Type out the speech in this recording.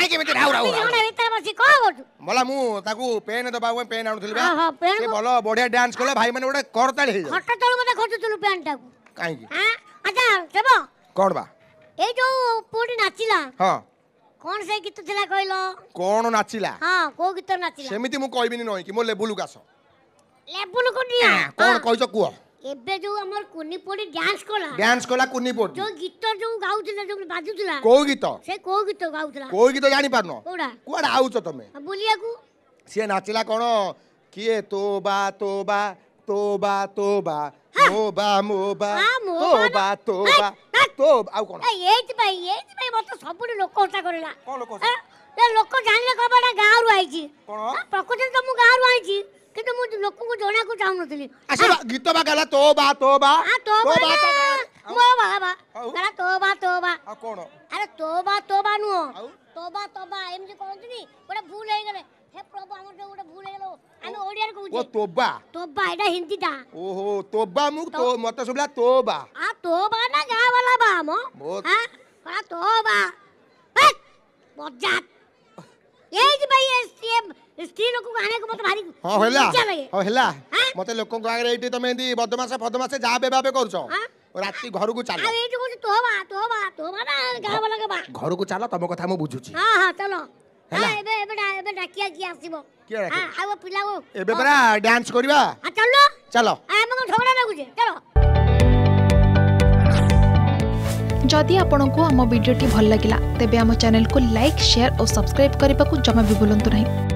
କାହିଁକି ಬಿತ್ತಿ ಅವ್ರ ବୋଲା ମୁଁ ତାକୁ ପେନ୍ ଦେବାକୁ ପାଇଁ ପେନ୍ ଆଣୁଥିଲି ବା ସେ ଭଲ ବଢିଆ ଡ୍ୟାନ୍ସ କଲେ ଭାଇ ମାନେ ଗୋଟେ କରତାଳି ହେଇଯାଏ ଖଟ ତଳୁ ମୋତେ ଖୋଜୁଥିଲୁ ପ୍ୟାଣ୍ଟ ଟାକୁ କାହିଁକି ଆଚ୍ଛା ଦେବ କ'ଣ ବା ଏଇ ଯୋଉ ପୁଅଟି ନାଚିଲା ହଁ କ'ଣ ସେ ଗୀତ ଥିଲା କହିଲ କ'ଣ ନାଚିଲା ହଁ କୋଉ ଗୀତ ନାଚିଲା ସେମିତି ମୁଁ କହିବିନି ନହିଁ କି ମୋ ଲେବୁଲକୁ ଆସ ଲେବୁଲକୁ ନିଅ କ'ଣ କହିଛ କୁହ ଏବେ ଯୋଉ ଆମର କୁନି ଡ୍ୟାନ୍ସ କଲା ଡ୍ୟାନ୍ସ କଲା କୁନି ପୋଡି ଯୋଉ ଗୀତ ଯୋଉ ଗାଉଥିଲା ଯୋଉ ବାଜୁଥିଲା କୋଉ ଗୀତ ସେ କୋଉ ଗୀତ ଗାଉଥିଲା କୋଉ ଗୀତ ଜାଣିପାରୁନ କୋଉଟା କୁଆଡେ ଆଉଛ ତମେ ବୁଲିବାକୁ ସିଏ ନାଚିଲା କ'ଣ କିଏ ତୋ ବା ତୋ ବା ତୋ ବା ତୋ ବା ମୋ ବା ମୋ ବା ତୋ ବା ତୋ ବା ତୋ ଆଉ କ'ଣ ଏଇଥିପାଇଁ ଏଇଥିପାଇଁ ମତେ ସବୁଠି ଲୋକ ହତ୍ୟା କରିଲା କ'ଣ ଲୋକ ଲୋକ ଜାଣିଲେ କହିବ ଗାଁରୁ ଆଇଛି କ'ଣ ପ୍ରକୃତରେ ତ ମୁଁ ଗାଁରୁ ଆଇଛି ଲୋକଙ୍କୁ ଜଣେଇବାକୁ ଚାହୁଁନଥିଲି ଆସିବା ଗୀତ ବା ଗଲା ତୋ ବା ତୋ ବା ତୋ ବା ମୋ ବାବା ଗଲା ତୋ ବା ତୋ ବା କ'ଣ ଆରେ ତୋ ବା ତୋ ବା ନୁହଁ ତୋ ବା ତୋ ବା ଏମିତି କହନ୍ତିନି ଗୋଟେ ଭୁଲ ହେଇଗଲେ ହେ ପ୍ରଭୁ ଆମର ଯୋଉ ଗୋଟେ ଭୁଲ ହେଇଗଲ ଆମେ ଓଡ଼ିଆରେ କହୁଛେ ଓ ତୋବା ତୋବା ଏଟା ହିନ୍ଦୀଟା ଓହୋ ତୋବା ମୁଁ ତୋ ମତେ ଶୁଭିଲା ତୋବା ଆ ତୋବା ନା ଗାଁ ବାଲା ବା ଆମ ହଁ କଲା ତୋବା ବଜାତ স্ত্রী লোক গানে কো মত ভারি হ্যাঁ হেলা হ্যাঁ হেলা মতে লোক গাঁ রে এইটি তুমি এন্দি বদমাসে ফদমাসে যা বেবাবে করছ রাতি ঘরকু চাল আর এইটি কোন তো বা তো বা তো বা না গাঁ বলা বা ঘরকু চাল তম কথা মু বুঝুছি হ্যাঁ হ্যাঁ চলো হ্যাঁ এবে এবে এবে ডাকিয়া কি আসিব কি রাখি আও পিলা ও এবে পরা ডান্স করিবা হ্যাঁ চলো চলো আমি কোন ঝগড়া লাগুছে চলো जदि आपण को आम भिडी भल लगा तेब आम चेल्क लाइक सेयार और सब्सक्राइब करने को जमा भी बुलां नहीं